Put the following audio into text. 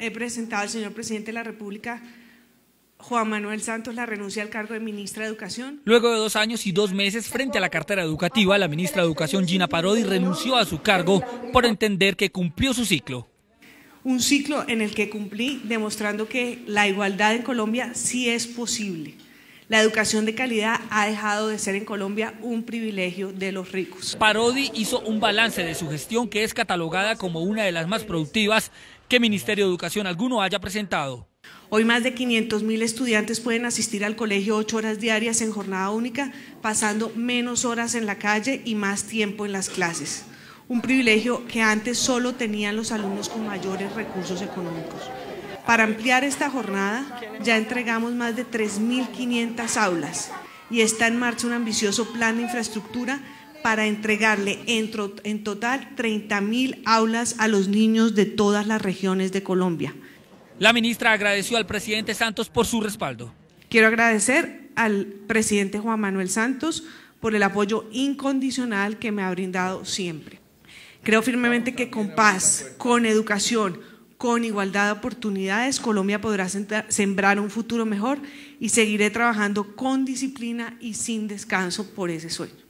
he presentado al señor presidente de la República, Juan Manuel Santos, la renuncia al cargo de ministra de Educación. Luego de dos años y dos meses frente a la cartera educativa, la ministra de Educación Gina Parodi renunció a su cargo por entender que cumplió su ciclo. Un ciclo en el que cumplí demostrando que la igualdad en Colombia sí es posible. La educación de calidad ha dejado de ser en Colombia un privilegio de los ricos. Parodi hizo un balance de su gestión que es catalogada como una de las más productivas que Ministerio de Educación alguno haya presentado. Hoy más de 500.000 estudiantes pueden asistir al colegio ocho horas diarias en jornada única, pasando menos horas en la calle y más tiempo en las clases. Un privilegio que antes solo tenían los alumnos con mayores recursos económicos. Para ampliar esta jornada ya entregamos más de 3.500 aulas y está en marcha un ambicioso plan de infraestructura para entregarle en, total 30.000 aulas a los niños de todas las regiones de Colombia. La ministra agradeció al presidente Santos por su respaldo. Quiero agradecer al presidente Juan Manuel Santos por el apoyo incondicional que me ha brindado siempre. Creo firmemente que con paz, con educación, con igualdad de oportunidades, Colombia podrá sembrar un futuro mejor y seguiré trabajando con disciplina y sin descanso por ese sueño.